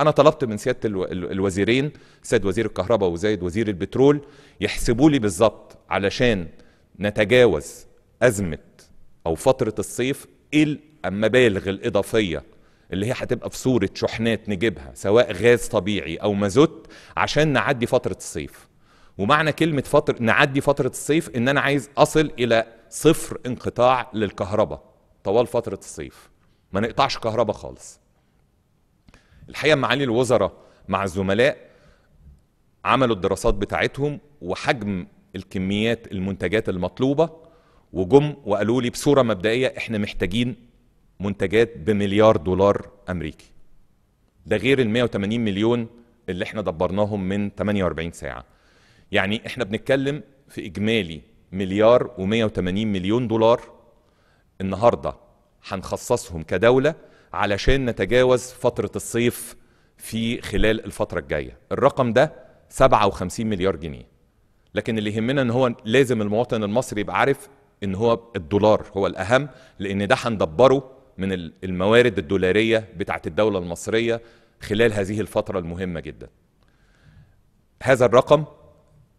انا طلبت من سياده الوزيرين سيد وزير الكهرباء وزيد وزير البترول يحسبوا لي بالظبط علشان نتجاوز ازمه او فتره الصيف ايه المبالغ الاضافيه اللي هي هتبقى في صوره شحنات نجيبها سواء غاز طبيعي او مازوت عشان نعدي فتره الصيف ومعنى كلمه فتر نعدي فتره الصيف ان انا عايز اصل الى صفر انقطاع للكهرباء طوال فتره الصيف ما نقطعش كهرباء خالص الحقيقه معالي الوزراء مع الزملاء عملوا الدراسات بتاعتهم وحجم الكميات المنتجات المطلوبه وجم وقالوا لي بصوره مبدئيه احنا محتاجين منتجات بمليار دولار امريكي ده غير ال 180 مليون اللي احنا دبرناهم من 48 ساعه يعني احنا بنتكلم في اجمالي مليار و180 مليون دولار النهارده هنخصصهم كدوله علشان نتجاوز فترة الصيف في خلال الفترة الجاية الرقم ده 57 مليار جنيه لكن اللي يهمنا ان هو لازم المواطن المصري يبقى عارف ان هو الدولار هو الاهم لان ده هندبره من الموارد الدولارية بتاعت الدولة المصرية خلال هذه الفترة المهمة جدا هذا الرقم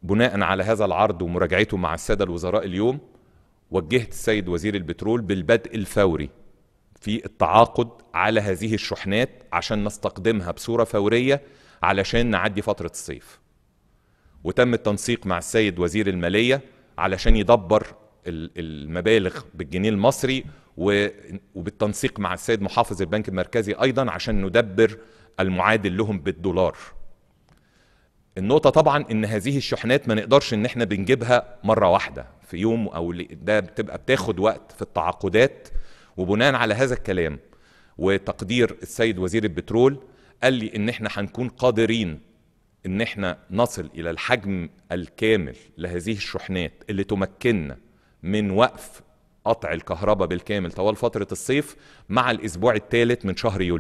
بناء على هذا العرض ومراجعته مع السادة الوزراء اليوم وجهت السيد وزير البترول بالبدء الفوري في التعاقد على هذه الشحنات عشان نستقدمها بصورة فورية علشان نعدي فترة الصيف وتم التنسيق مع السيد وزير المالية علشان يدبر المبالغ بالجنيه المصري وبالتنسيق مع السيد محافظ البنك المركزي أيضا عشان ندبر المعادل لهم بالدولار النقطة طبعا ان هذه الشحنات ما نقدرش ان احنا بنجيبها مرة واحدة في يوم او ده بتبقى بتاخد وقت في التعاقدات وبناء على هذا الكلام وتقدير السيد وزير البترول قال لي ان احنا هنكون قادرين ان احنا نصل الى الحجم الكامل لهذه الشحنات اللي تمكننا من وقف قطع الكهرباء بالكامل طوال فترة الصيف مع الأسبوع الثالث من شهر يوليو